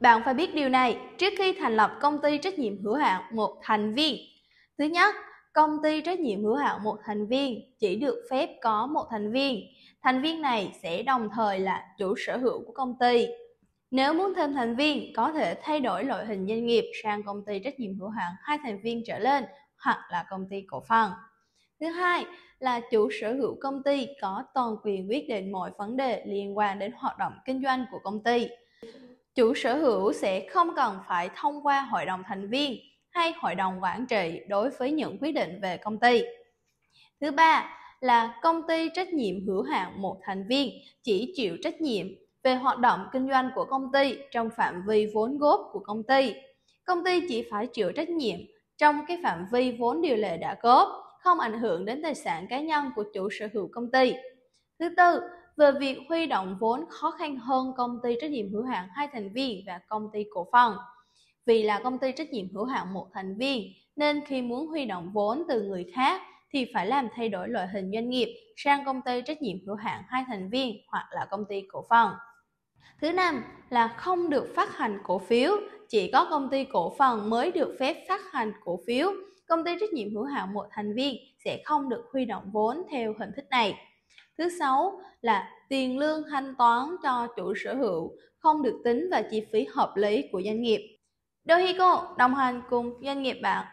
Bạn phải biết điều này trước khi thành lập công ty trách nhiệm hữu hạn một thành viên. Thứ nhất, công ty trách nhiệm hữu hạn một thành viên chỉ được phép có một thành viên. Thành viên này sẽ đồng thời là chủ sở hữu của công ty. Nếu muốn thêm thành viên, có thể thay đổi loại hình doanh nghiệp sang công ty trách nhiệm hữu hạn hai thành viên trở lên hoặc là công ty cổ phần. Thứ hai là chủ sở hữu công ty có toàn quyền quyết định mọi vấn đề liên quan đến hoạt động kinh doanh của công ty chủ sở hữu sẽ không cần phải thông qua hội đồng thành viên hay hội đồng quản trị đối với những quyết định về công ty. Thứ ba là công ty trách nhiệm hữu hạn một thành viên chỉ chịu trách nhiệm về hoạt động kinh doanh của công ty trong phạm vi vốn góp của công ty. Công ty chỉ phải chịu trách nhiệm trong cái phạm vi vốn điều lệ đã góp, không ảnh hưởng đến tài sản cá nhân của chủ sở hữu công ty. Thứ tư về việc huy động vốn khó khăn hơn công ty trách nhiệm hữu hạn hai thành viên và công ty cổ phần. Vì là công ty trách nhiệm hữu hạn một thành viên, nên khi muốn huy động vốn từ người khác thì phải làm thay đổi loại hình doanh nghiệp sang công ty trách nhiệm hữu hạn hai thành viên hoặc là công ty cổ phần. Thứ năm là không được phát hành cổ phiếu, chỉ có công ty cổ phần mới được phép phát hành cổ phiếu. Công ty trách nhiệm hữu hạn một thành viên sẽ không được huy động vốn theo hình thức này. Thứ sáu là tiền lương thanh toán cho chủ sở hữu không được tính vào chi phí hợp lý của doanh nghiệp. Dohico đồng hành cùng doanh nghiệp bạn